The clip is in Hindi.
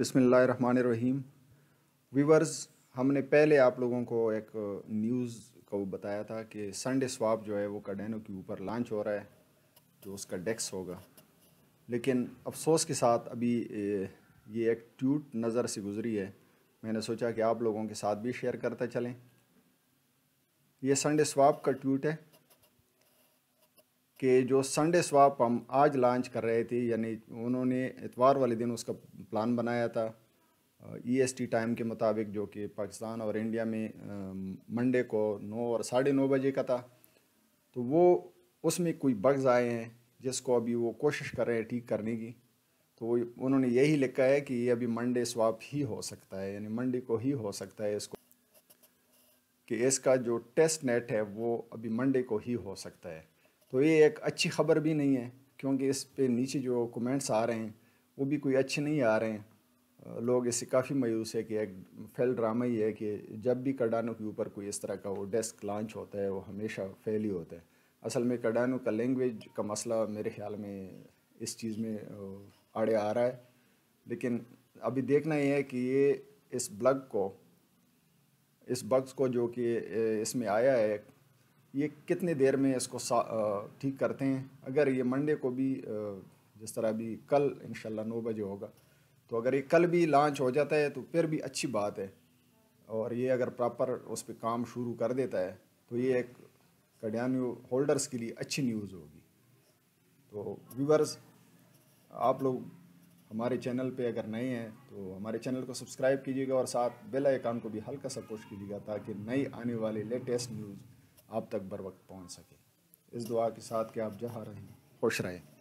बिसमीम वीवर्स हमने पहले आप लोगों को एक न्यूज़ को बताया था कि संडे स्वाप जो है वो कडेनो के ऊपर लॉन्च हो रहा है जो उसका डेक्स होगा लेकिन अफसोस के साथ अभी ये एक ट्यूट नज़र से गुज़री है मैंने सोचा कि आप लोगों के साथ भी शेयर करते चलें यह संडे स्वाप का ट्यूट है कि जो संडे स्वाप हम आज लॉन्च कर रहे थे यानी उन्होंने इतवार वाले दिन उसका प्लान बनाया था ई एस टी टाइम के मुताबिक जो कि पाकिस्तान और इंडिया में मंडे को नौ और साढ़े नौ बजे का था तो वो उसमें कोई बग्स आए हैं जिसको अभी वो कोशिश कर रहे हैं ठीक करने की तो उन्होंने यही लिखा है कि ये अभी मंडे स्वाप ही हो सकता है यानी मंडे को ही हो सकता है इसको कि इसका जो टेस्ट नेट है वो अभी मंडे को ही हो सकता है तो ये एक अच्छी खबर भी नहीं है क्योंकि इस पे नीचे जो कमेंट्स आ रहे हैं वो भी कोई अच्छे नहीं आ रहे हैं लोग इससे काफ़ी मायूस है कि एक फेल ड्रामा ही है कि जब भी कडानो के ऊपर कोई इस तरह का वो डेस्क लॉन्च होता है वो हमेशा फेल ही होता है असल में कडानो का लैंग्वेज का मसला मेरे ख्याल में इस चीज़ में आड़े आ रहा है लेकिन अभी देखना यह है कि ये इस ब्लग को इस बग्स को जो कि इसमें आया है ये कितने देर में इसको ठीक करते हैं अगर ये मंडे को भी जिस तरह अभी कल इन नौ बजे होगा तो अगर ये कल भी लॉन्च हो जाता है तो फिर भी अच्छी बात है और ये अगर प्रॉपर उस पर काम शुरू कर देता है तो ये एक कडियान होल्डर्स के लिए अच्छी न्यूज़ होगी तो व्यूवर्स आप लोग हमारे चैनल पे अगर नए हैं तो हमारे चैनल को सब्सक्राइब कीजिएगा और साथ बेल आइकन को भी हल्का सा पुश कीजिएगा ताकि नई आने वाली लेटेस्ट न्यूज़ आप तक बर वक्त पहुँच सके इस दुआ के साथ कि आप जहाँ रहें खुश रहें